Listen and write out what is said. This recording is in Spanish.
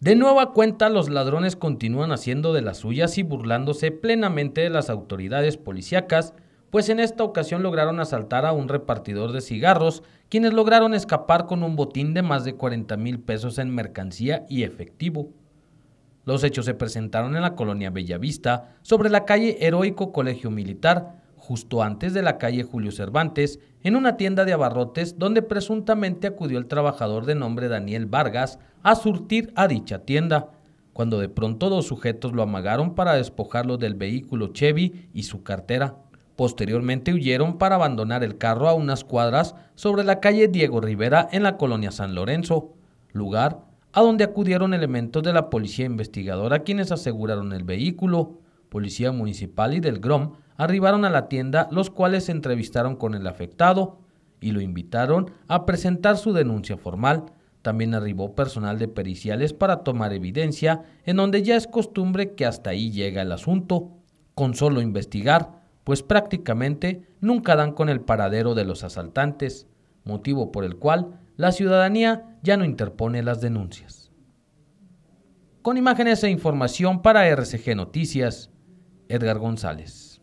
De nueva cuenta, los ladrones continúan haciendo de las suyas y burlándose plenamente de las autoridades policíacas, pues en esta ocasión lograron asaltar a un repartidor de cigarros, quienes lograron escapar con un botín de más de 40 mil pesos en mercancía y efectivo. Los hechos se presentaron en la colonia Bellavista, sobre la calle Heroico Colegio Militar, justo antes de la calle Julio Cervantes, en una tienda de abarrotes donde presuntamente acudió el trabajador de nombre Daniel Vargas a surtir a dicha tienda, cuando de pronto dos sujetos lo amagaron para despojarlo del vehículo Chevy y su cartera. Posteriormente huyeron para abandonar el carro a unas cuadras sobre la calle Diego Rivera en la colonia San Lorenzo, lugar a donde acudieron elementos de la policía investigadora quienes aseguraron el vehículo. Policía Municipal y del GROM arribaron a la tienda, los cuales se entrevistaron con el afectado y lo invitaron a presentar su denuncia formal. También arribó personal de periciales para tomar evidencia, en donde ya es costumbre que hasta ahí llega el asunto, con solo investigar, pues prácticamente nunca dan con el paradero de los asaltantes, motivo por el cual la ciudadanía ya no interpone las denuncias. Con imágenes e información para RCG Noticias, Edgar González.